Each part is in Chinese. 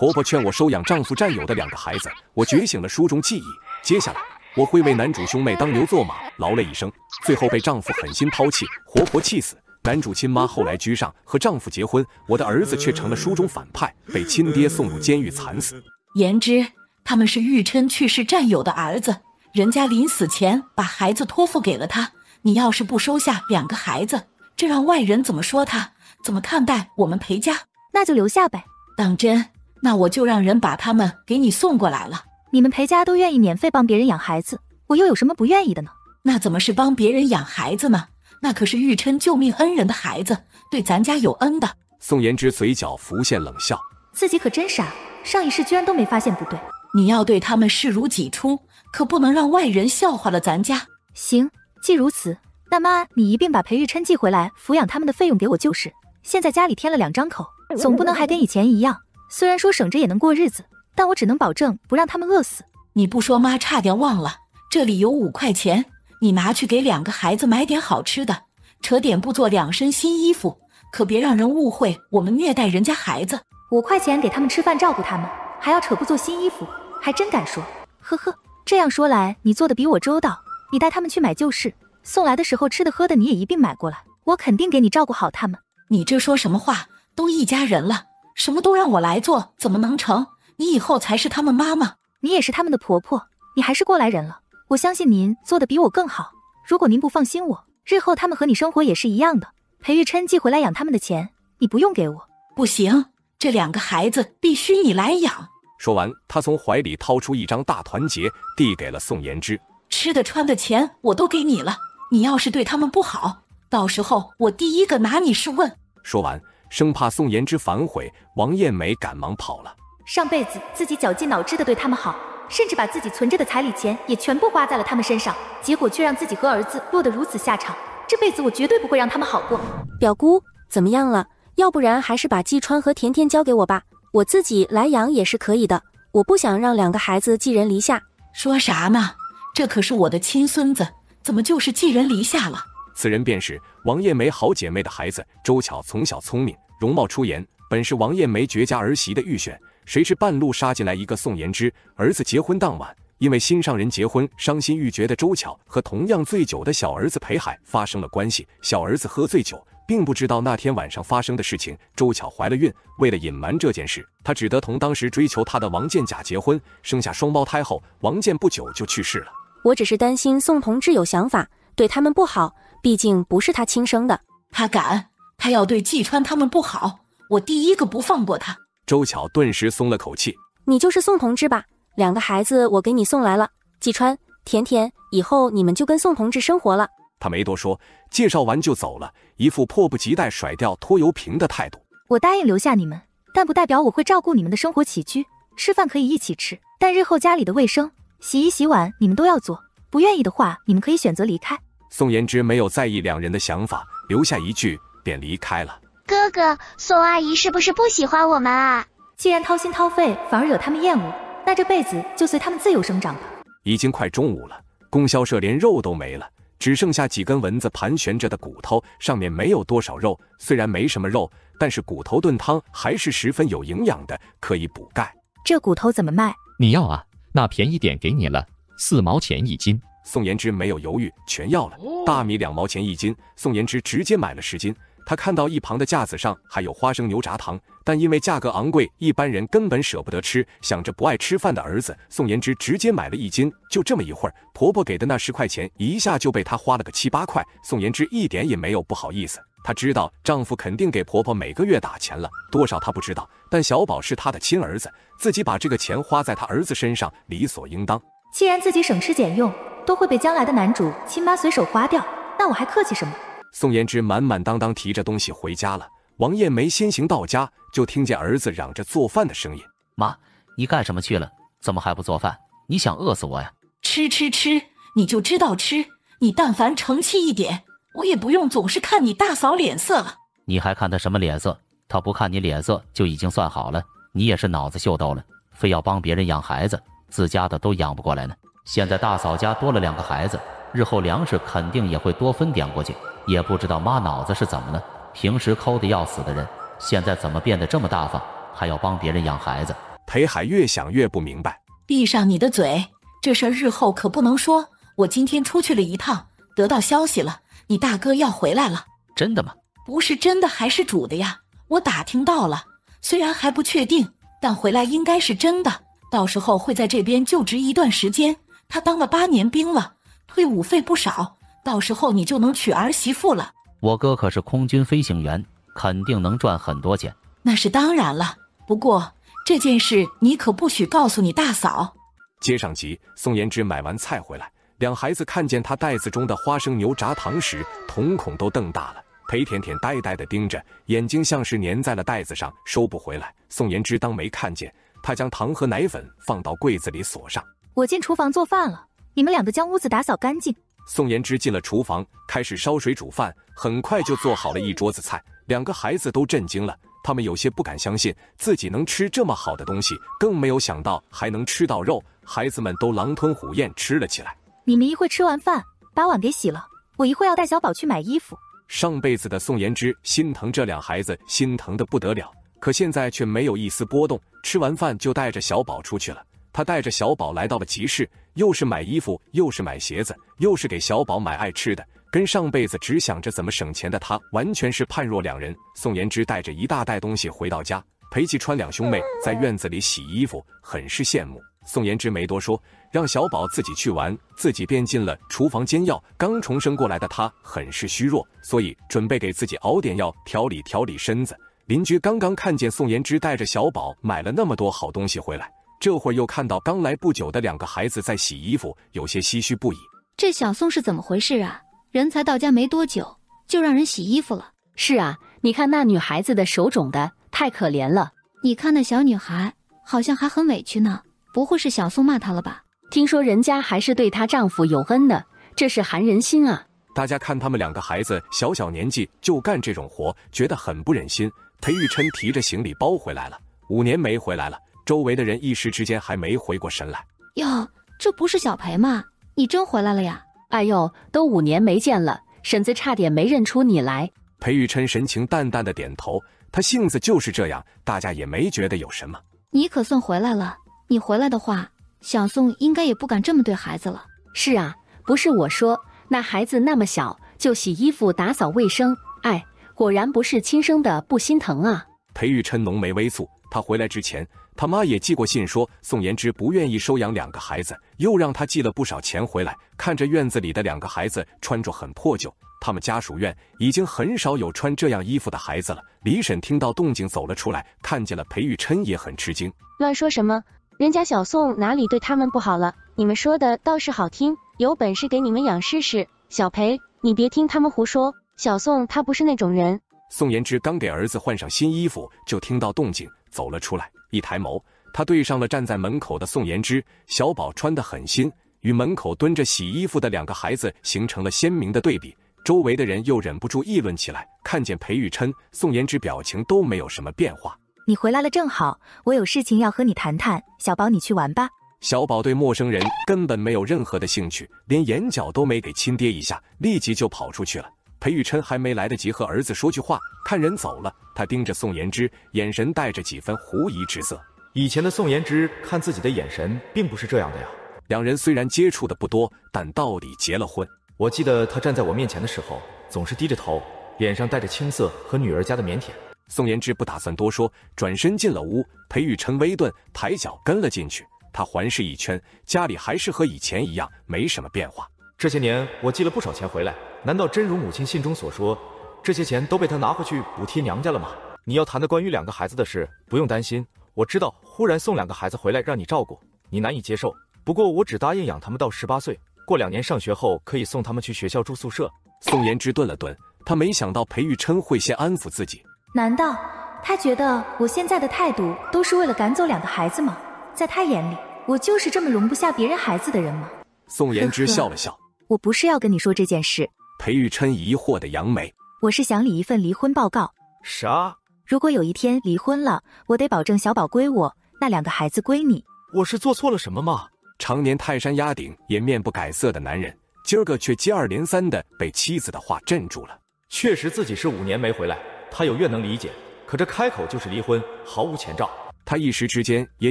婆婆劝我收养丈夫战友的两个孩子，我觉醒了书中记忆。接下来，我会为男主兄妹当牛做马，劳累一生，最后被丈夫狠心抛弃，活活气死。男主亲妈后来居上和丈夫结婚，我的儿子却成了书中反派，被亲爹送入监狱惨死。言之，他们是玉琛去世战友的儿子，人家临死前把孩子托付给了他。你要是不收下两个孩子，这让外人怎么说他，怎么看待我们裴家？那就留下呗。当真？那我就让人把他们给你送过来了。你们裴家都愿意免费帮别人养孩子，我又有什么不愿意的呢？那怎么是帮别人养孩子呢？那可是玉琛救命恩人的孩子，对咱家有恩的。宋妍之嘴角浮现冷笑，自己可真傻，上一世居然都没发现不对。你要对他们视如己出，可不能让外人笑话了咱家。行，既如此，那妈你一并把裴玉琛寄回来抚养他们的费用给我就是。现在家里添了两张口，总不能还跟以前一样。虽然说省着也能过日子，但我只能保证不让他们饿死。你不说，妈差点忘了，这里有五块钱，你拿去给两个孩子买点好吃的，扯点布做两身新衣服，可别让人误会我们虐待人家孩子。五块钱给他们吃饭，照顾他们，还要扯布做新衣服，还真敢说。呵呵，这样说来，你做的比我周到。你带他们去买就是，送来的时候吃的喝的你也一并买过来，我肯定给你照顾好他们。你这说什么话？都一家人了。什么都让我来做，怎么能成？你以后才是他们妈妈，你也是他们的婆婆，你还是过来人了。我相信您做的比我更好。如果您不放心我，日后他们和你生活也是一样的。裴玉琛寄回来养他们的钱，你不用给我。不行，这两个孩子必须你来养。说完，他从怀里掏出一张大团结，递给了宋延之。吃的穿的钱我都给你了，你要是对他们不好，到时候我第一个拿你是问。说完。生怕宋妍之反悔，王艳梅赶忙跑了。上辈子自己绞尽脑汁的对他们好，甚至把自己存着的彩礼钱也全部花在了他们身上，结果却让自己和儿子落得如此下场。这辈子我绝对不会让他们好过。表姑怎么样了？要不然还是把季川和甜甜交给我吧，我自己来养也是可以的。我不想让两个孩子寄人篱下。说啥呢？这可是我的亲孙子，怎么就是寄人篱下了？此人便是王艳梅好姐妹的孩子周巧，从小聪明。容貌出言本是王艳梅绝佳儿媳的预选，谁知半路杀进来一个宋延之。儿子结婚当晚，因为心上人结婚，伤心欲绝的周巧和同样醉酒的小儿子裴海发生了关系。小儿子喝醉酒，并不知道那天晚上发生的事情。周巧怀了孕，为了隐瞒这件事，她只得同当时追求她的王建甲结婚，生下双胞胎后，王建不久就去世了。我只是担心宋同志有想法，对他们不好，毕竟不是他亲生的。他敢。他要对纪川他们不好，我第一个不放过他。周巧顿时松了口气。你就是宋同志吧？两个孩子我给你送来了。纪川、甜甜，以后你们就跟宋同志生活了。他没多说，介绍完就走了，一副迫不及待甩掉拖油瓶的态度。我答应留下你们，但不代表我会照顾你们的生活起居。吃饭可以一起吃，但日后家里的卫生、洗衣洗碗你们都要做。不愿意的话，你们可以选择离开。宋延之没有在意两人的想法，留下一句。便离开了。哥哥，宋阿姨是不是不喜欢我们啊？既然掏心掏肺，反而惹他们厌恶，那这辈子就随他们自由生长吧。已经快中午了，供销社连肉都没了，只剩下几根蚊子盘旋着的骨头，上面没有多少肉。虽然没什么肉，但是骨头炖汤还是十分有营养的，可以补钙。这骨头怎么卖？你要啊？那便宜点给你了，四毛钱一斤。宋延之没有犹豫，全要了。大米两毛钱一斤，宋延之直接买了十斤。她看到一旁的架子上还有花生、牛轧糖，但因为价格昂贵，一般人根本舍不得吃。想着不爱吃饭的儿子，宋妍芝直接买了一斤。就这么一会儿，婆婆给的那十块钱，一下就被她花了个七八块。宋妍芝一点也没有不好意思，她知道丈夫肯定给婆婆每个月打钱了多少，她不知道。但小宝是她的亲儿子，自己把这个钱花在她儿子身上，理所应当。既然自己省吃俭用都会被将来的男主亲妈随手花掉，那我还客气什么？宋延之满满当当提着东西回家了。王艳梅先行到家，就听见儿子嚷着做饭的声音：“妈，你干什么去了？怎么还不做饭？你想饿死我呀？吃吃吃，你就知道吃！你但凡成气一点，我也不用总是看你大嫂脸色了。你还看他什么脸色？他不看你脸色就已经算好了。你也是脑子秀逗了，非要帮别人养孩子，自家的都养不过来呢。现在大嫂家多了两个孩子。”日后粮食肯定也会多分点过去，也不知道妈脑子是怎么了，平时抠的要死的人，现在怎么变得这么大方，还要帮别人养孩子？裴海越想越不明白。闭上你的嘴，这事儿日后可不能说。我今天出去了一趟，得到消息了，你大哥要回来了。真的吗？不是真的还是煮的呀？我打听到了，虽然还不确定，但回来应该是真的。到时候会在这边就职一段时间。他当了八年兵了。退伍费不少，到时候你就能娶儿媳妇了。我哥可是空军飞行员，肯定能赚很多钱。那是当然了，不过这件事你可不许告诉你大嫂。接上集，宋延之买完菜回来，两孩子看见他袋子中的花生牛轧糖时，瞳孔都瞪大了。裴甜甜呆呆的盯着，眼睛像是粘在了袋子上，收不回来。宋延之当没看见，他将糖和奶粉放到柜子里锁上。我进厨房做饭了。你们两个将屋子打扫干净。宋延之进了厨房，开始烧水煮饭，很快就做好了一桌子菜。两个孩子都震惊了，他们有些不敢相信自己能吃这么好的东西，更没有想到还能吃到肉。孩子们都狼吞虎咽吃了起来。你们一会吃完饭，把碗给洗了。我一会要带小宝去买衣服。上辈子的宋延之心疼这俩孩子，心疼的不得了，可现在却没有一丝波动。吃完饭就带着小宝出去了。他带着小宝来到了集市，又是买衣服，又是买鞋子，又是给小宝买爱吃的，跟上辈子只想着怎么省钱的他完全是判若两人。宋延之带着一大袋东西回到家，裴继川两兄妹在院子里洗衣服，很是羡慕。宋延之没多说，让小宝自己去玩，自己便进了厨房煎药。刚重生过来的他很是虚弱，所以准备给自己熬点药调理调理身子。邻居刚刚看见宋延之带着小宝买了那么多好东西回来。这会儿又看到刚来不久的两个孩子在洗衣服，有些唏嘘不已。这小宋是怎么回事啊？人才到家没多久，就让人洗衣服了。是啊，你看那女孩子的手肿的，太可怜了。你看那小女孩，好像还很委屈呢。不会是小宋骂她了吧？听说人家还是对她丈夫有恩的，这是寒人心啊。大家看他们两个孩子小小年纪就干这种活，觉得很不忍心。裴玉琛提着行李包回来了，五年没回来了。周围的人一时之间还没回过神来。哟，这不是小裴吗？你真回来了呀！哎呦，都五年没见了，婶子差点没认出你来。裴玉琛神情淡淡的点头，他性子就是这样，大家也没觉得有什么。你可算回来了！你回来的话，小宋应该也不敢这么对孩子了。是啊，不是我说，那孩子那么小就洗衣服、打扫卫生，哎，果然不是亲生的不心疼啊。裴玉琛浓眉微蹙，他回来之前。他妈也寄过信说宋延之不愿意收养两个孩子，又让他寄了不少钱回来。看着院子里的两个孩子穿着很破旧，他们家属院已经很少有穿这样衣服的孩子了。李婶听到动静走了出来，看见了裴玉琛也很吃惊。乱说什么？人家小宋哪里对他们不好了？你们说的倒是好听，有本事给你们养试试。小裴，你别听他们胡说，小宋他不是那种人。宋延之刚给儿子换上新衣服，就听到动静，走了出来。一抬眸，他对上了站在门口的宋延之。小宝穿得很新，与门口蹲着洗衣服的两个孩子形成了鲜明的对比。周围的人又忍不住议论起来。看见裴玉琛，宋延之表情都没有什么变化。你回来了正好，我有事情要和你谈谈。小宝，你去玩吧。小宝对陌生人根本没有任何的兴趣，连眼角都没给亲爹一下，立即就跑出去了。裴玉琛还没来得及和儿子说句话，看人走了，他盯着宋延之，眼神带着几分狐疑之色。以前的宋延之看自己的眼神并不是这样的呀。两人虽然接触的不多，但到底结了婚。我记得他站在我面前的时候，总是低着头，脸上带着青涩和女儿家的腼腆。宋延之不打算多说，转身进了屋。裴玉琛微顿，抬脚跟了进去。他环视一圈，家里还是和以前一样，没什么变化。这些年我寄了不少钱回来。难道真如母亲信中所说，这些钱都被他拿回去补贴娘家了吗？你要谈的关于两个孩子的事，不用担心，我知道。忽然送两个孩子回来让你照顾，你难以接受。不过我只答应养他们到十八岁，过两年上学后可以送他们去学校住宿舍。宋言之顿了顿，他没想到裴玉琛会先安抚自己。难道他觉得我现在的态度都是为了赶走两个孩子吗？在他眼里，我就是这么容不下别人孩子的人吗？宋言之笑了笑，我不是要跟你说这件事。裴玉琛疑惑的扬眉：“我是想理一份离婚报告。啥？如果有一天离婚了，我得保证小宝归我，那两个孩子归你。我是做错了什么吗？”常年泰山压顶也面不改色的男人，今儿个却接二连三的被妻子的话镇住了。确实，自己是五年没回来，他有越能理解。可这开口就是离婚，毫无前兆，他一时之间也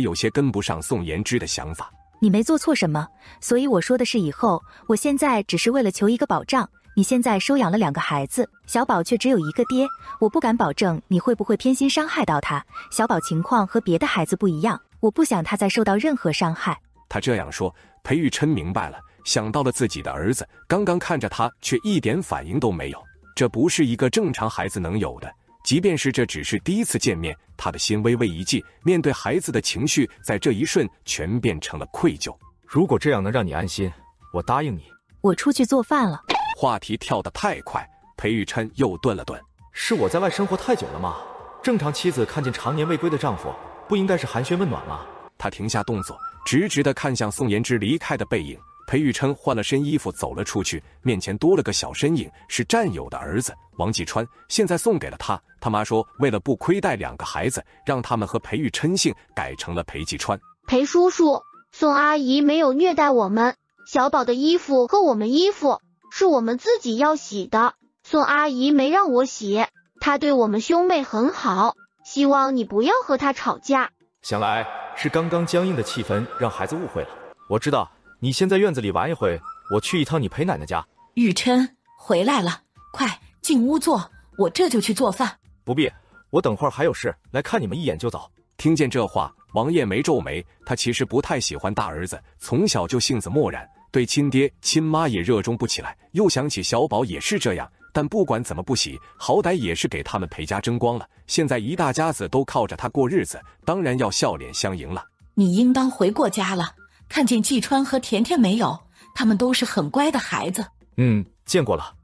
有些跟不上宋言之的想法。你没做错什么，所以我说的是以后。我现在只是为了求一个保障。你现在收养了两个孩子，小宝却只有一个爹。我不敢保证你会不会偏心，伤害到他。小宝情况和别的孩子不一样，我不想他再受到任何伤害。他这样说，裴玉琛明白了，想到了自己的儿子。刚刚看着他，却一点反应都没有，这不是一个正常孩子能有的。即便是这只是第一次见面，他的心微微一悸。面对孩子的情绪，在这一瞬全变成了愧疚。如果这样能让你安心，我答应你。我出去做饭了。话题跳得太快，裴玉琛又顿了顿。是我在外生活太久了吗？正常妻子看见常年未归的丈夫，不应该是寒暄问暖吗？他停下动作，直直的看向宋延之离开的背影。裴玉琛换了身衣服走了出去，面前多了个小身影，是战友的儿子王继川。现在送给了他，他妈说为了不亏待两个孩子，让他们和裴玉琛姓，改成了裴继川。裴叔叔，宋阿姨没有虐待我们，小宝的衣服和我们衣服。是我们自己要洗的，宋阿姨没让我洗，她对我们兄妹很好，希望你不要和她吵架。想来是刚刚僵硬的气氛让孩子误会了。我知道，你先在院子里玩一会，我去一趟你陪奶奶家。玉琛回来了，快进屋坐，我这就去做饭。不必，我等会儿还有事，来看你们一眼就走。听见这话，王爷没皱眉，他其实不太喜欢大儿子，从小就性子漠然。对亲爹亲妈也热衷不起来，又想起小宝也是这样。但不管怎么不喜，好歹也是给他们陪家争光了。现在一大家子都靠着他过日子，当然要笑脸相迎了。你应当回过家了，看见纪川和甜甜没有？他们都是很乖的孩子。嗯，见过了。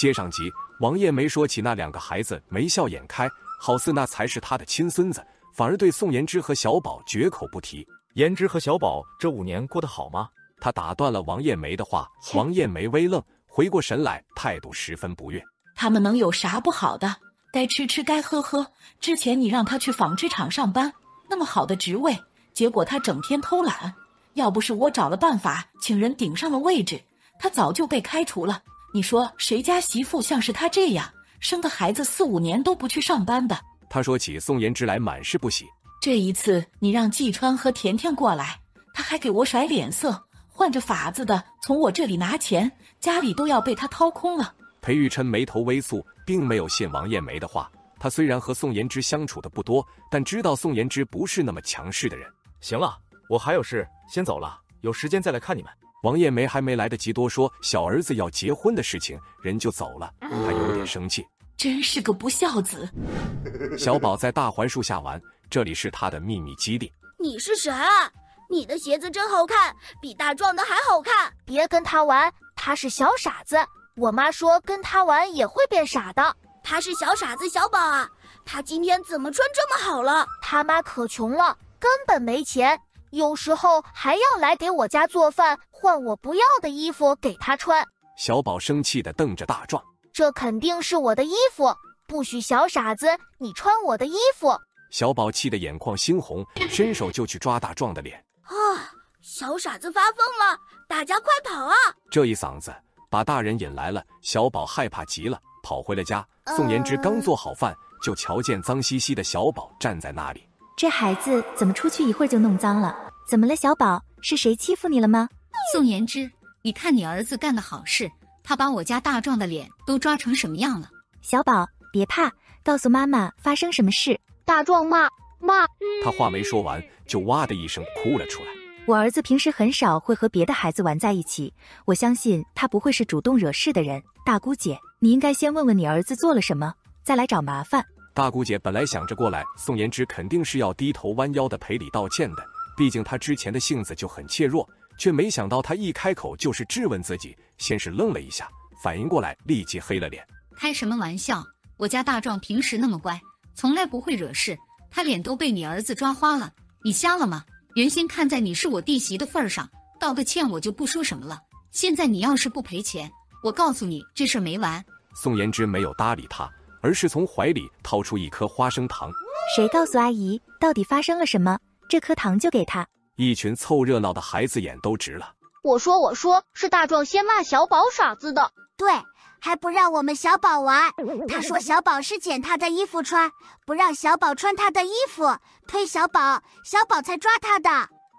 接上集，王爷没说起那两个孩子，眉笑眼开，好似那才是他的亲孙子，反而对宋延之和小宝绝口不提。延之和小宝这五年过得好吗？他打断了王艳梅的话，王艳梅微愣，回过神来，态度十分不悦。他们能有啥不好的？该吃吃，该喝喝。之前你让他去纺织厂上班，那么好的职位，结果他整天偷懒。要不是我找了办法，请人顶上了位置，他早就被开除了。你说谁家媳妇像是他这样，生个孩子四五年都不去上班的？他说起宋妍之来，满是不喜。这一次你让纪川和甜甜过来，他还给我甩脸色。换着法子的从我这里拿钱，家里都要被他掏空了。裴玉琛眉头微蹙，并没有信王艳梅的话。他虽然和宋延之相处的不多，但知道宋延之不是那么强势的人。行了，我还有事，先走了，有时间再来看你们。王艳梅还没来得及多说小儿子要结婚的事情，人就走了。他有点生气，真是个不孝子。小宝在大槐树下玩，这里是他的秘密基地。你是谁？你的鞋子真好看，比大壮的还好看。别跟他玩，他是小傻子。我妈说跟他玩也会变傻的。他是小傻子小宝啊，他今天怎么穿这么好了？他妈可穷了，根本没钱，有时候还要来给我家做饭，换我不要的衣服给他穿。小宝生气地瞪着大壮，这肯定是我的衣服，不许小傻子你穿我的衣服。小宝气得眼眶猩红，伸手就去抓大壮的脸。啊！小傻子发疯了，大家快跑啊！这一嗓子把大人引来了，小宝害怕极了，跑回了家。宋延之刚做好饭，就瞧见脏兮兮的小宝站在那里。这孩子怎么出去一会儿就弄脏了？怎么了，小宝？是谁欺负你了吗？宋延之，你看你儿子干的好事，他把我家大壮的脸都抓成什么样了？小宝，别怕，告诉妈妈发生什么事。大壮骂。妈，他话没说完，就哇的一声哭了出来。我儿子平时很少会和别的孩子玩在一起，我相信他不会是主动惹事的人。大姑姐，你应该先问问你儿子做了什么，再来找麻烦。大姑姐本来想着过来，宋延之肯定是要低头弯腰的赔礼道歉的，毕竟他之前的性子就很怯弱，却没想到他一开口就是质问自己。先是愣了一下，反应过来立即黑了脸。开什么玩笑？我家大壮平时那么乖，从来不会惹事。他脸都被你儿子抓花了，你瞎了吗？原先看在你是我弟媳的份上，道个歉我就不说什么了。现在你要是不赔钱，我告诉你这事没完。宋延之没有搭理他，而是从怀里掏出一颗花生糖。谁告诉阿姨到底发生了什么？这颗糖就给他。一群凑热闹的孩子眼都直了。我说我说是大壮先骂小宝傻子的，对。还不让我们小宝玩，他说小宝是捡他的衣服穿，不让小宝穿他的衣服，推小宝，小宝才抓他的。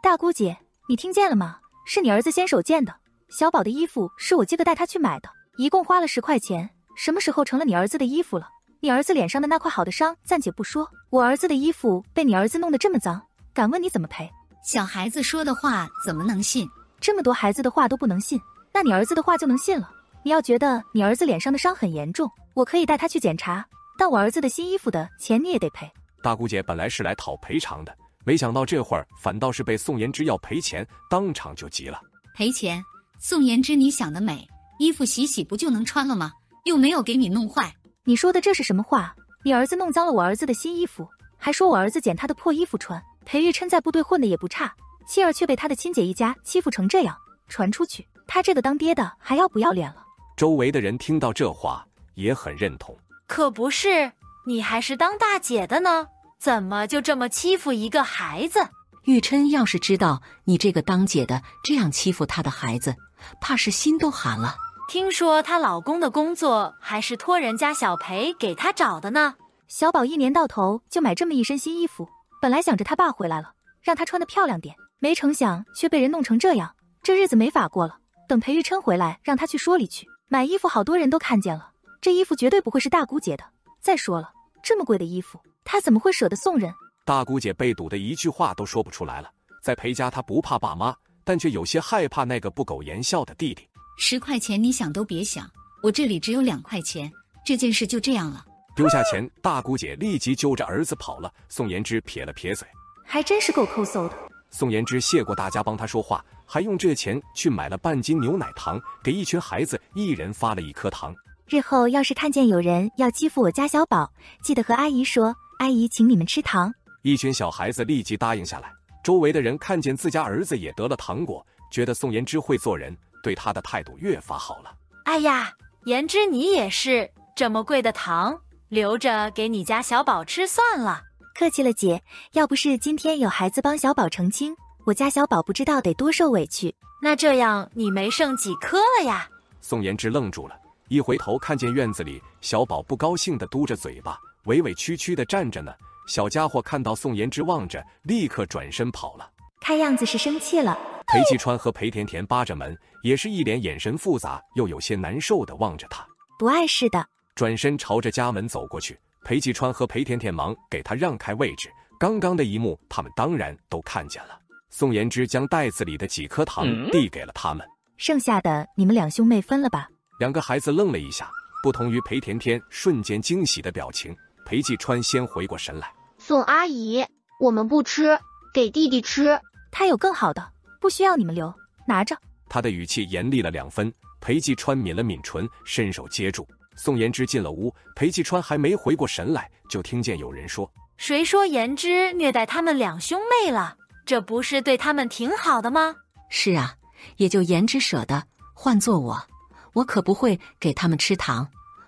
大姑姐，你听见了吗？是你儿子先手贱的。小宝的衣服是我借个带他去买的，一共花了十块钱。什么时候成了你儿子的衣服了？你儿子脸上的那块好的伤暂且不说，我儿子的衣服被你儿子弄得这么脏，敢问你怎么赔？小孩子说的话怎么能信？这么多孩子的话都不能信，那你儿子的话就能信了？你要觉得你儿子脸上的伤很严重，我可以带他去检查。但我儿子的新衣服的钱你也得赔。大姑姐本来是来讨赔偿的，没想到这会儿反倒是被宋延之要赔钱，当场就急了。赔钱？宋延之，你想得美！衣服洗洗不就能穿了吗？又没有给你弄坏。你说的这是什么话？你儿子弄脏了我儿子的新衣服，还说我儿子捡他的破衣服穿。裴玉琛在部队混的也不差，妻儿却被他的亲姐一家欺负成这样，传出去，他这个当爹的还要不要脸了？周围的人听到这话也很认同，可不是？你还是当大姐的呢，怎么就这么欺负一个孩子？玉琛要是知道你这个当姐的这样欺负她的孩子，怕是心都寒了。听说她老公的工作还是托人家小裴给她找的呢。小宝一年到头就买这么一身新衣服，本来想着他爸回来了，让他穿的漂亮点，没成想却被人弄成这样，这日子没法过了。等裴玉琛回来，让他去说理去。买衣服，好多人都看见了。这衣服绝对不会是大姑姐的。再说了，这么贵的衣服，她怎么会舍得送人？大姑姐被堵得一句话都说不出来了。在裴家，她不怕爸妈，但却有些害怕那个不苟言笑的弟弟。十块钱，你想都别想，我这里只有两块钱。这件事就这样了。丢下钱，大姑姐立即揪着儿子跑了。宋延之撇了撇嘴，还真是够抠搜的。宋延之谢过大家帮他说话。还用这钱去买了半斤牛奶糖，给一群孩子一人发了一颗糖。日后要是看见有人要欺负我家小宝，记得和阿姨说，阿姨请你们吃糖。一群小孩子立即答应下来。周围的人看见自家儿子也得了糖果，觉得宋妍之会做人，对他的态度越发好了。哎呀，言之你也是，这么贵的糖留着给你家小宝吃算了。客气了姐，要不是今天有孩子帮小宝澄清。我家小宝不知道得多受委屈，那这样你没剩几颗了呀？宋延之愣住了，一回头看见院子里小宝不高兴的嘟着嘴巴，委委屈屈的站着呢。小家伙看到宋延之望着，立刻转身跑了。看样子是生气了。裴继川和裴甜甜扒着门，也是一脸眼神复杂，又有些难受的望着他。不碍事的，转身朝着家门走过去。裴继川和裴甜甜忙给他让开位置。刚刚的一幕，他们当然都看见了。宋延之将袋子里的几颗糖递给了他们，剩下的你们两兄妹分了吧。两个孩子愣了一下，不同于裴甜甜瞬间惊喜的表情，裴继川先回过神来。宋阿姨，我们不吃，给弟弟吃，他有更好的，不需要你们留，拿着。他的语气严厉了两分。裴继川抿了抿唇，伸手接住。宋延之进了屋，裴继川还没回过神来，就听见有人说：“谁说延之虐待他们两兄妹了？”这不是对他们挺好的吗？是啊，也就颜之舍得，换做我，我可不会给他们吃糖，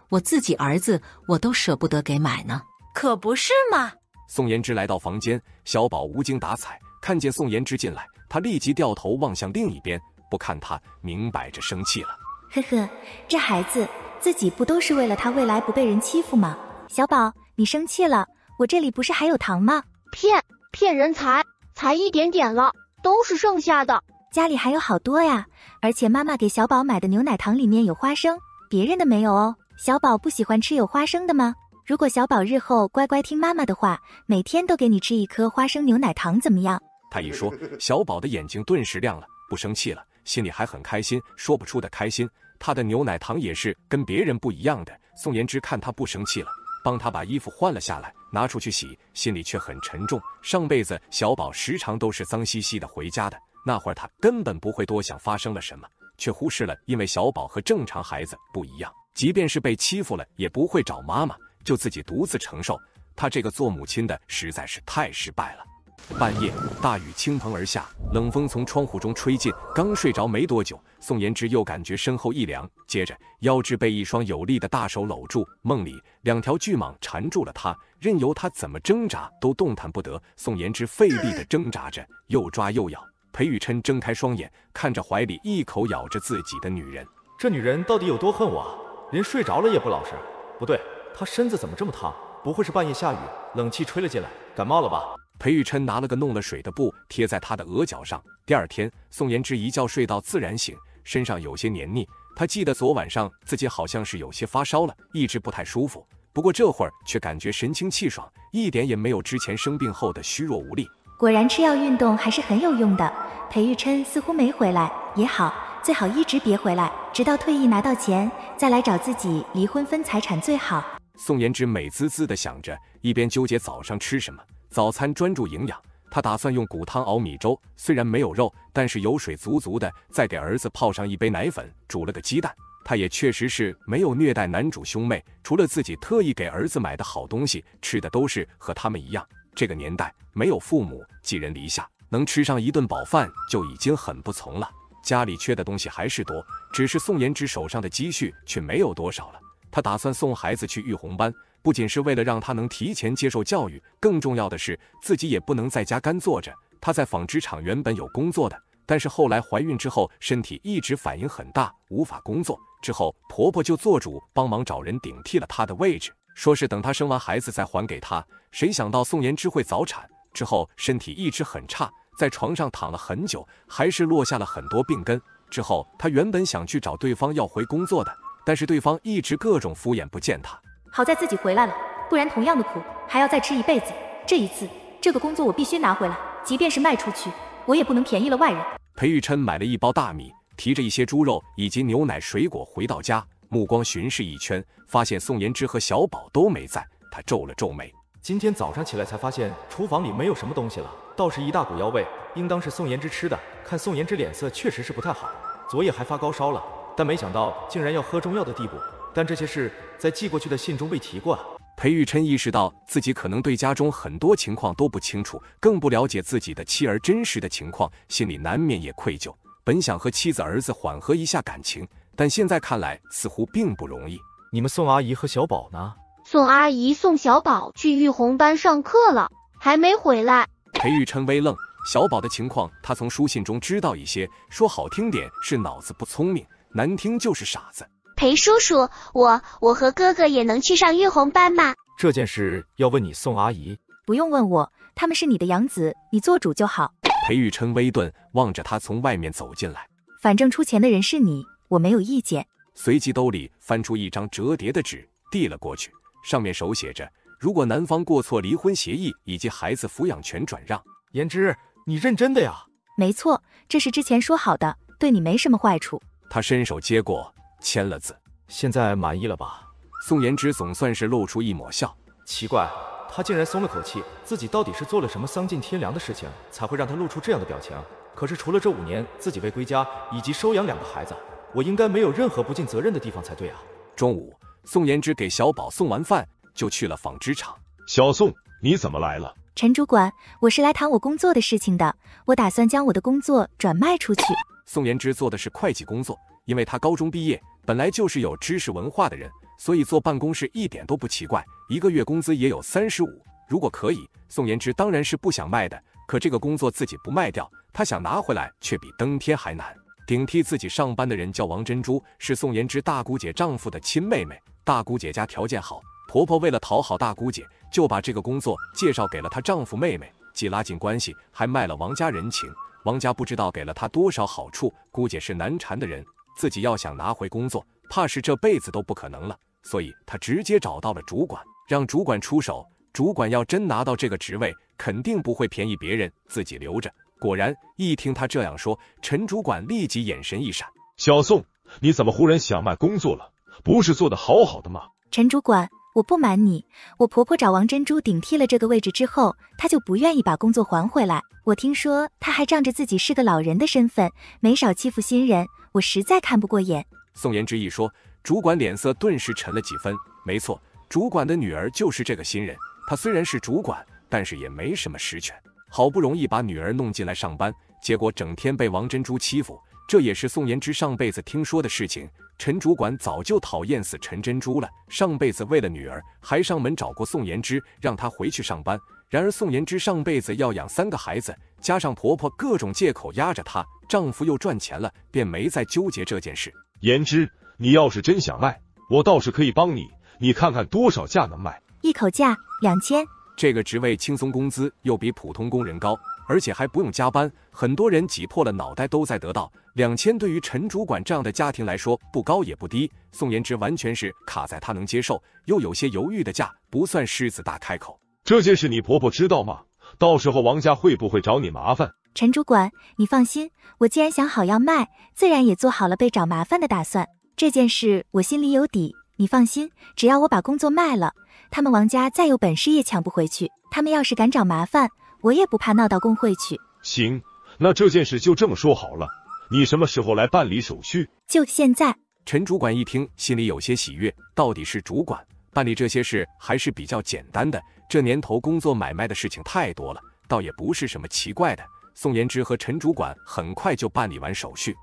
我自己儿子我都舍不得给买呢。可不是吗？宋颜之来到房间，小宝无精打采，看见宋颜之进来，他立即掉头望向另一边，不看他，明摆着生气了。呵呵，这孩子，自己不都是为了他未来不被人欺负吗？小宝，你生气了？我这里不是还有糖吗？骗骗人才！才一点点了，都是剩下的。家里还有好多呀，而且妈妈给小宝买的牛奶糖里面有花生，别人的没有哦。小宝不喜欢吃有花生的吗？如果小宝日后乖乖听妈妈的话，每天都给你吃一颗花生牛奶糖，怎么样？他一说，小宝的眼睛顿时亮了，不生气了，心里还很开心，说不出的开心。他的牛奶糖也是跟别人不一样的。宋妍之看他不生气了，帮他把衣服换了下来。拿出去洗，心里却很沉重。上辈子小宝时常都是脏兮兮的回家的，那会儿他根本不会多想发生了什么，却忽视了。因为小宝和正常孩子不一样，即便是被欺负了，也不会找妈妈，就自己独自承受。他这个做母亲的实在是太失败了。半夜，大雨倾盆而下，冷风从窗户中吹进。刚睡着没多久，宋延之又感觉身后一凉，接着腰肢被一双有力的大手搂住。梦里，两条巨蟒缠住了他，任由他怎么挣扎都动弹不得。宋延之费力地挣扎着，又抓又咬。裴宇琛睁开双眼，看着怀里一口咬着自己的女人，这女人到底有多恨我？连睡着了也不老实。不对，她身子怎么这么烫？不会是半夜下雨，冷气吹了进来，感冒了吧？裴玉琛拿了个弄了水的布贴在他的额角上。第二天，宋延之一觉睡到自然醒，身上有些黏腻。他记得昨晚上自己好像是有些发烧了，一直不太舒服。不过这会儿却感觉神清气爽，一点也没有之前生病后的虚弱无力。果然吃药运动还是很有用的。裴玉琛似乎没回来也好，最好一直别回来，直到退役拿到钱再来找自己，离婚分财产最好。宋延之美滋滋地想着，一边纠结早上吃什么。早餐专注营养，他打算用骨汤熬米粥，虽然没有肉，但是油水足足的。再给儿子泡上一杯奶粉，煮了个鸡蛋。他也确实是没有虐待男主兄妹，除了自己特意给儿子买的好东西，吃的都是和他们一样。这个年代没有父母，寄人篱下，能吃上一顿饱饭就已经很不从了。家里缺的东西还是多，只是宋延之手上的积蓄却没有多少了。他打算送孩子去育红班。不仅是为了让她能提前接受教育，更重要的是自己也不能在家干坐着。她在纺织厂原本有工作的，但是后来怀孕之后身体一直反应很大，无法工作。之后婆婆就做主帮忙找人顶替了她的位置，说是等她生完孩子再还给她。谁想到宋妍芝会早产，之后身体一直很差，在床上躺了很久，还是落下了很多病根。之后她原本想去找对方要回工作的，但是对方一直各种敷衍不见她。好在自己回来了，不然同样的苦还要再吃一辈子。这一次，这个工作我必须拿回来，即便是卖出去，我也不能便宜了外人。裴玉琛买了一包大米，提着一些猪肉以及牛奶、水果回到家，目光巡视一圈，发现宋延之和小宝都没在，他皱了皱眉。今天早上起来才发现厨房里没有什么东西了，倒是一大股药味，应当是宋延之吃的。看宋延之脸色确实是不太好，昨夜还发高烧了，但没想到竟然要喝中药的地步。但这些事在寄过去的信中未提过。裴玉琛意识到自己可能对家中很多情况都不清楚，更不了解自己的妻儿真实的情况，心里难免也愧疚。本想和妻子、儿子缓和一下感情，但现在看来似乎并不容易。你们宋阿姨和小宝呢？宋阿姨、送小宝去玉红班上课了，还没回来。裴玉琛微愣，小宝的情况他从书信中知道一些，说好听点是脑子不聪明，难听就是傻子。裴叔叔，我我和哥哥也能去上月红班吗？这件事要问你宋阿姨。不用问我，他们是你的养子，你做主就好。裴玉琛微顿，望着他从外面走进来。反正出钱的人是你，我没有意见。随即兜里翻出一张折叠的纸，递了过去，上面手写着：如果男方过错，离婚协议以及孩子抚养权转让。言之，你认真的呀？没错，这是之前说好的，对你没什么坏处。他伸手接过。签了字，现在满意了吧？宋延之总算是露出一抹笑。奇怪，他竟然松了口气。自己到底是做了什么丧尽天良的事情，才会让他露出这样的表情？可是除了这五年自己未归家以及收养两个孩子，我应该没有任何不尽责任的地方才对啊。中午，宋延之给小宝送完饭，就去了纺织厂。小宋，你怎么来了？陈主管，我是来谈我工作的事情的。我打算将我的工作转卖出去。宋延之做的是会计工作，因为他高中毕业。本来就是有知识文化的人，所以坐办公室一点都不奇怪。一个月工资也有三十五，如果可以，宋延之当然是不想卖的。可这个工作自己不卖掉，他想拿回来却比登天还难。顶替自己上班的人叫王珍珠，是宋延之大姑姐丈夫的亲妹妹。大姑姐家条件好，婆婆为了讨好大姑姐，就把这个工作介绍给了她丈夫妹妹，既拉近关系，还卖了王家人情。王家不知道给了她多少好处，姑姐是难缠的人。自己要想拿回工作，怕是这辈子都不可能了。所以他直接找到了主管，让主管出手。主管要真拿到这个职位，肯定不会便宜别人，自己留着。果然，一听他这样说，陈主管立即眼神一闪：“小宋，你怎么忽然想卖工作了？不是做得好好的吗？”陈主管。我不瞒你，我婆婆找王珍珠顶替了这个位置之后，她就不愿意把工作还回来。我听说她还仗着自己是个老人的身份，没少欺负新人。我实在看不过眼。宋延之一说，主管脸色顿时沉了几分。没错，主管的女儿就是这个新人。她虽然是主管，但是也没什么实权。好不容易把女儿弄进来上班，结果整天被王珍珠欺负，这也是宋延之上辈子听说的事情。陈主管早就讨厌死陈珍珠了，上辈子为了女儿还上门找过宋妍芝，让她回去上班。然而宋妍芝上辈子要养三个孩子，加上婆婆各种借口压着她，丈夫又赚钱了，便没再纠结这件事。言之，你要是真想卖，我倒是可以帮你。你看看多少价能卖？一口价两千。这个职位轻松，工资又比普通工人高。而且还不用加班，很多人挤破了脑袋都在得到两千。对于陈主管这样的家庭来说，不高也不低。宋延之完全是卡在他能接受又有些犹豫的价，不算狮子大开口。这件事你婆婆知道吗？到时候王家会不会找你麻烦？陈主管，你放心，我既然想好要卖，自然也做好了被找麻烦的打算。这件事我心里有底，你放心，只要我把工作卖了，他们王家再有本事也抢不回去。他们要是敢找麻烦，我也不怕闹到工会去。行，那这件事就这么说好了。你什么时候来办理手续？就现在。陈主管一听，心里有些喜悦。到底是主管，办理这些事还是比较简单的。这年头，工作买卖的事情太多了，倒也不是什么奇怪的。宋延之和陈主管很快就办理完手续。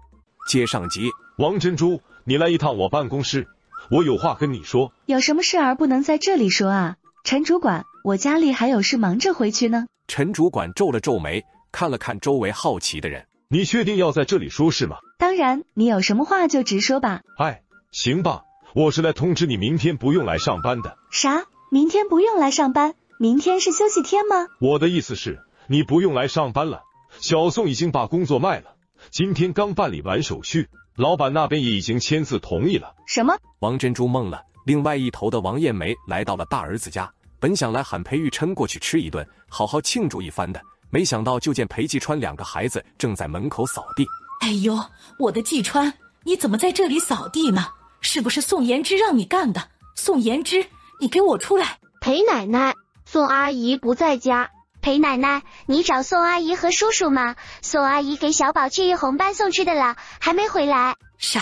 接上集，王珍珠，你来一趟我办公室，我有话跟你说。有什么事儿不能在这里说啊？陈主管，我家里还有事，忙着回去呢。陈主管皱了皱眉，看了看周围好奇的人：“你确定要在这里说，是吗？”“当然，你有什么话就直说吧。”“哎，行吧，我是来通知你，明天不用来上班的。”“啥？明天不用来上班？明天是休息天吗？”“我的意思是，你不用来上班了。小宋已经把工作卖了，今天刚办理完手续，老板那边也已经签字同意了。”“什么？”王珍珠懵了。另外一头的王艳梅来到了大儿子家。本想来喊裴玉琛过去吃一顿，好好庆祝一番的，没想到就见裴继川两个孩子正在门口扫地。哎呦，我的继川，你怎么在这里扫地呢？是不是宋言之让你干的？宋言之，你给我出来！裴奶奶，宋阿姨不在家。裴奶奶，你找宋阿姨和叔叔吗？宋阿姨给小宝去玉红班送吃的了，还没回来。啥？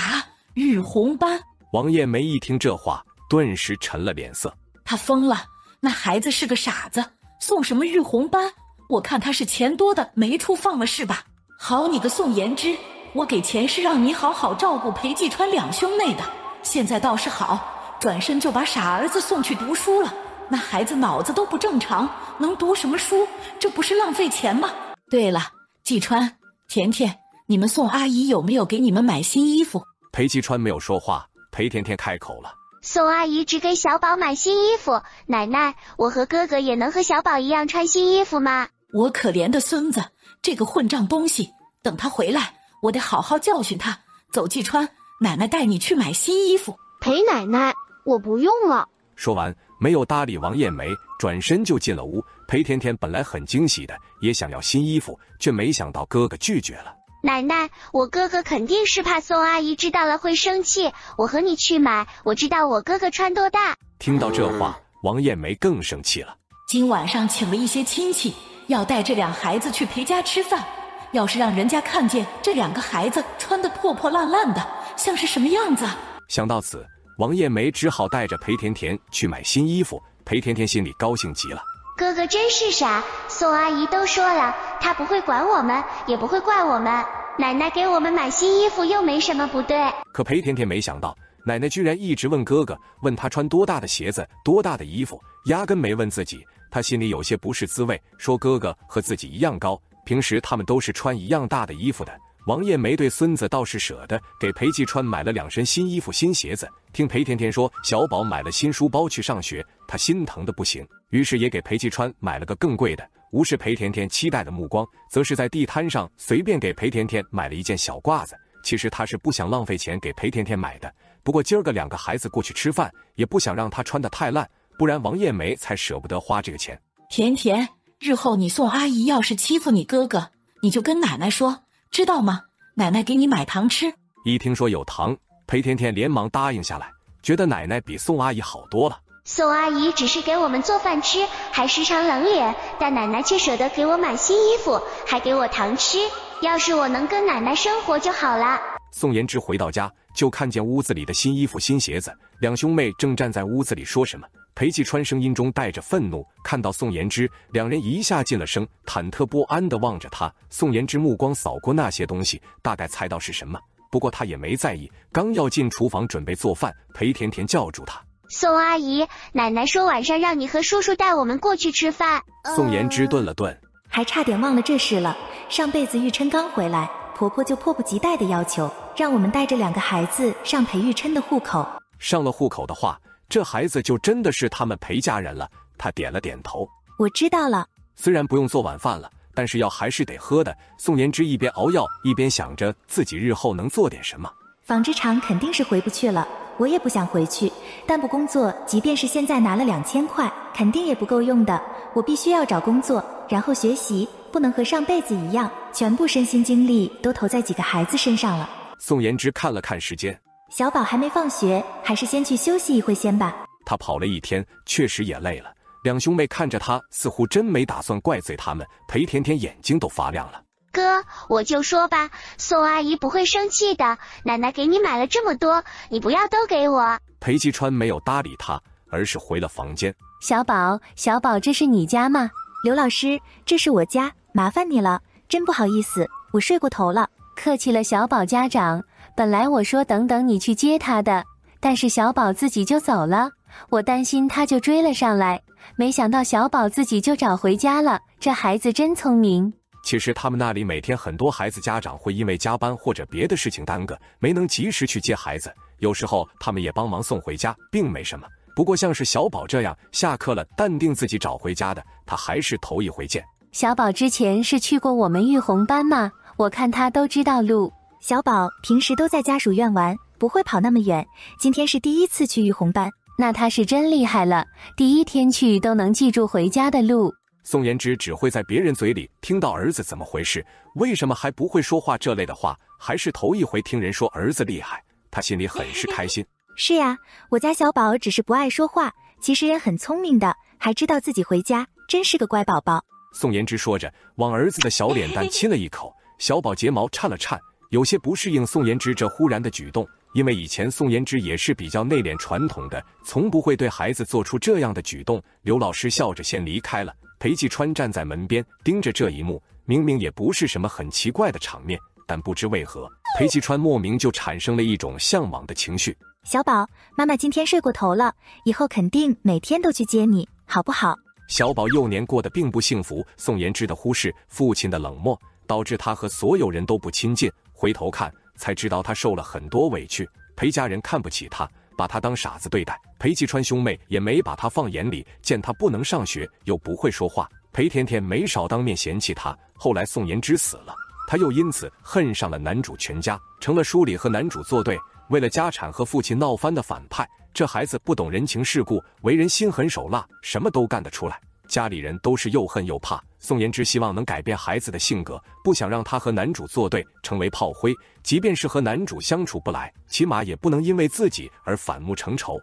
玉红班？王艳梅一听这话，顿时沉了脸色。他疯了！那孩子是个傻子，送什么育红班？我看他是钱多的没处放了是吧？好你个宋言之，我给钱是让你好好照顾裴继川两兄妹的，现在倒是好，转身就把傻儿子送去读书了。那孩子脑子都不正常，能读什么书？这不是浪费钱吗？对了，季川、甜甜，你们宋阿姨有没有给你们买新衣服？裴继川没有说话，裴甜甜开口了。宋阿姨只给小宝买新衣服。奶奶，我和哥哥也能和小宝一样穿新衣服吗？我可怜的孙子，这个混账东西！等他回来，我得好好教训他。走，季川，奶奶带你去买新衣服。陪奶奶，我不用了。说完，没有搭理王艳梅，转身就进了屋。裴甜甜本来很惊喜的，也想要新衣服，却没想到哥哥拒绝了。奶奶，我哥哥肯定是怕宋阿姨知道了会生气。我和你去买，我知道我哥哥穿多大。听到这话，王艳梅更生气了。今晚上请了一些亲戚，要带这俩孩子去裴家吃饭。要是让人家看见这两个孩子穿的破破烂烂的，像是什么样子？想到此，王艳梅只好带着裴甜甜去买新衣服。裴甜甜心里高兴极了。哥哥真是傻，宋阿姨都说了，她不会管我们，也不会怪我们。奶奶给我们买新衣服又没什么不对。可裴甜甜没想到，奶奶居然一直问哥哥，问他穿多大的鞋子，多大的衣服，压根没问自己。她心里有些不是滋味，说哥哥和自己一样高，平时他们都是穿一样大的衣服的。王艳梅对孙子倒是舍得，给裴继川买了两身新衣服、新鞋子。听裴甜甜说，小宝买了新书包去上学，她心疼的不行，于是也给裴继川买了个更贵的。无视裴甜甜期待的目光，则是在地摊上随便给裴甜甜买了一件小褂子。其实他是不想浪费钱给裴甜甜买的，不过今儿个两个孩子过去吃饭，也不想让她穿得太烂，不然王艳梅才舍不得花这个钱。甜甜，日后你宋阿姨要是欺负你哥哥，你就跟奶奶说。知道吗？奶奶给你买糖吃。一听说有糖，裴甜甜连忙答应下来，觉得奶奶比宋阿姨好多了。宋阿姨只是给我们做饭吃，还时常冷脸，但奶奶却舍得给我买新衣服，还给我糖吃。要是我能跟奶奶生活就好了。宋延之回到家，就看见屋子里的新衣服、新鞋子，两兄妹正站在屋子里说什么。裴继川声音中带着愤怒，看到宋延之，两人一下进了声，忐忑不安地望着他。宋延之目光扫过那些东西，大概猜到是什么，不过他也没在意。刚要进厨房准备做饭，裴甜甜叫住他：“宋阿姨，奶奶说晚上让你和叔叔带我们过去吃饭。”宋延之顿了顿，还差点忘了这事了。上辈子玉琛刚回来，婆婆就迫不及待地要求让我们带着两个孩子上裴玉琛的户口。上了户口的话。这孩子就真的是他们陪嫁人了。他点了点头。我知道了。虽然不用做晚饭了，但是药还是得喝的。宋延之一边熬药，一边想着自己日后能做点什么。纺织厂肯定是回不去了，我也不想回去。但不工作，即便是现在拿了两千块，肯定也不够用的。我必须要找工作，然后学习，不能和上辈子一样，全部身心精力都投在几个孩子身上了。宋延之看了看时间。小宝还没放学，还是先去休息一会先吧。他跑了一天，确实也累了。两兄妹看着他，似乎真没打算怪罪他们。裴甜甜眼睛都发亮了。哥，我就说吧，宋阿姨不会生气的。奶奶给你买了这么多，你不要都给我。裴继川没有搭理他，而是回了房间。小宝，小宝，这是你家吗？刘老师，这是我家，麻烦你了，真不好意思，我睡过头了。客气了，小宝家长。本来我说等等你去接他的，但是小宝自己就走了，我担心他就追了上来，没想到小宝自己就找回家了，这孩子真聪明。其实他们那里每天很多孩子家长会因为加班或者别的事情耽搁，没能及时去接孩子，有时候他们也帮忙送回家，并没什么。不过像是小宝这样下课了淡定自己找回家的，他还是头一回见。小宝之前是去过我们玉红班吗？我看他都知道路。小宝平时都在家属院玩，不会跑那么远。今天是第一次去玉红班，那他是真厉害了，第一天去都能记住回家的路。宋延之只会在别人嘴里听到儿子怎么回事，为什么还不会说话这类的话，还是头一回听人说儿子厉害，他心里很是开心。是呀，我家小宝只是不爱说话，其实也很聪明的，还知道自己回家，真是个乖宝宝。宋延之说着，往儿子的小脸蛋亲了一口，小宝睫毛颤了颤。有些不适应宋延之这忽然的举动，因为以前宋延之也是比较内敛传统的，从不会对孩子做出这样的举动。刘老师笑着先离开了，裴继川站在门边盯着这一幕，明明也不是什么很奇怪的场面，但不知为何，裴继川莫名就产生了一种向往的情绪。小宝，妈妈今天睡过头了，以后肯定每天都去接你，好不好？小宝幼年过得并不幸福，宋延之的忽视，父亲的冷漠，导致他和所有人都不亲近。回头看，才知道他受了很多委屈。裴家人看不起他，把他当傻子对待。裴继川兄妹也没把他放眼里，见他不能上学，又不会说话，裴甜甜没少当面嫌弃他。后来宋延之死了，他又因此恨上了男主全家，成了书里和男主作对、为了家产和父亲闹翻的反派。这孩子不懂人情世故，为人心狠手辣，什么都干得出来。家里人都是又恨又怕。宋妍之希望能改变孩子的性格，不想让他和男主作对，成为炮灰。即便是和男主相处不来，起码也不能因为自己而反目成仇。